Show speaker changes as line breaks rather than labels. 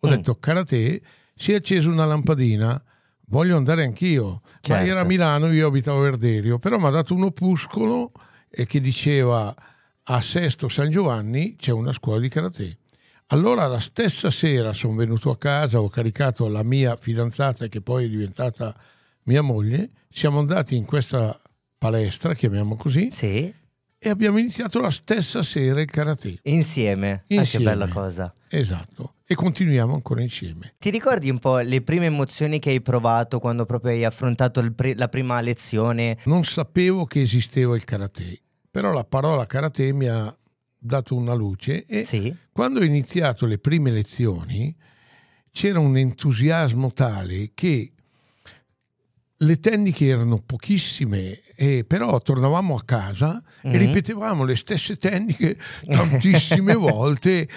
Ho mm. detto, mm. cara te, si è accesa una lampadina, voglio andare anch'io. Certo. Ma era a Milano, io abitavo a Verderio, però mi ha dato un opuscolo che diceva a Sesto San Giovanni c'è una scuola di karate. Allora la stessa sera sono venuto a casa, ho caricato la mia fidanzata che poi è diventata mia moglie, siamo andati in questa palestra, chiamiamo così, sì. e abbiamo iniziato
la stessa sera il karate. Insieme, Insieme. Ah, che bella cosa. Esatto
e continuiamo ancora insieme.
Ti ricordi un po' le prime emozioni che hai provato quando proprio hai affrontato pre- la prima lezione? Non sapevo che esisteva il karate, però la parola
karate mi ha dato una luce e sì. quando ho iniziato le prime lezioni c'era un entusiasmo tale che le tecniche erano pochissime, eh, però tornavamo a casa mm-hmm. e ripetevamo le stesse tecniche tantissime volte.